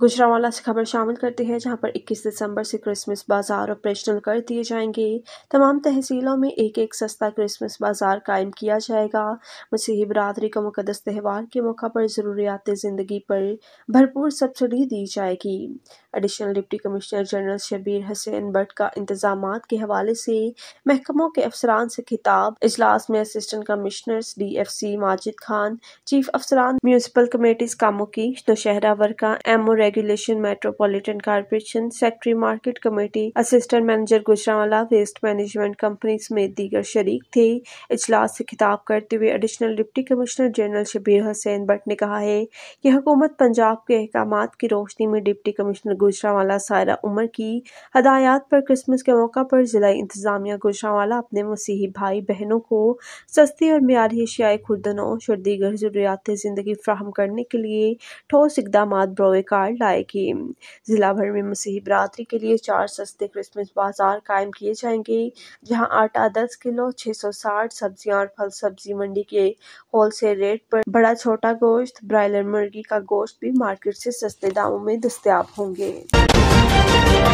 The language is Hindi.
गुजरावाला से खबर शामिल करते हैं जहां पर 21 दिसंबर से क्रिसमस बाजार ऑपरेशनल कर दिए जाएंगे तमाम तहसीलों में एक एक सस्ता क्रिसमस बाजार कायम किया जाएगा मसीही बरदरी को मुकदस त्यौहार के मौका पर ज़रूरियात ज़िंदगी पर भरपूर सब्सिडी दी जाएगी additional deputy commissioner general Shabir Hussain Bhatt का इंतजाम के हवाले से महकमों के अफसरान से खिताब इजलास में assistant commissioner D F C Majid Khan chief अफसरान म्यूनसिपल कमेटी कामों की दोशहरा वर्का एमोर regulation metropolitan corporation secretary market committee assistant manager Gujranwala waste management company समेत दीगर शरीक थे इजलास से खिताब करते हुए additional deputy commissioner general Shabir Hussain Bhatt ने कहा है कि हुकूमत पंजाब के अहकाम की रोशनी में डिप्टी कमिश्नर गुजरावाला सायरा उमर की हदायत पर क्रिसमस के मौका पर ज़िला इंतज़ामिया गुजरावाला अपने मसीही भाई बहनों को सस्ती और मीरी एशियाई खुरदनोश और दीगर ज़रूरियात ज़िंदगी फ्राहम करने के लिए ठोस इकदाम ब्रोवेकार डिमांड लाएगी ज़िला भर में मसीह बरादरी के लिए चार सस्ते क्रिसमस बाजार कायम किए जाएंगे जहां आटा दस किलो छः सौ साठ सब्जियां और फल सब्जी मंडी के होलसेल रेट पर बड़ा छोटा गोश्त ब्रायलर मुर्गी का गोश्त भी मार्केट से सस्ते दामों में दस्तियाब होंगे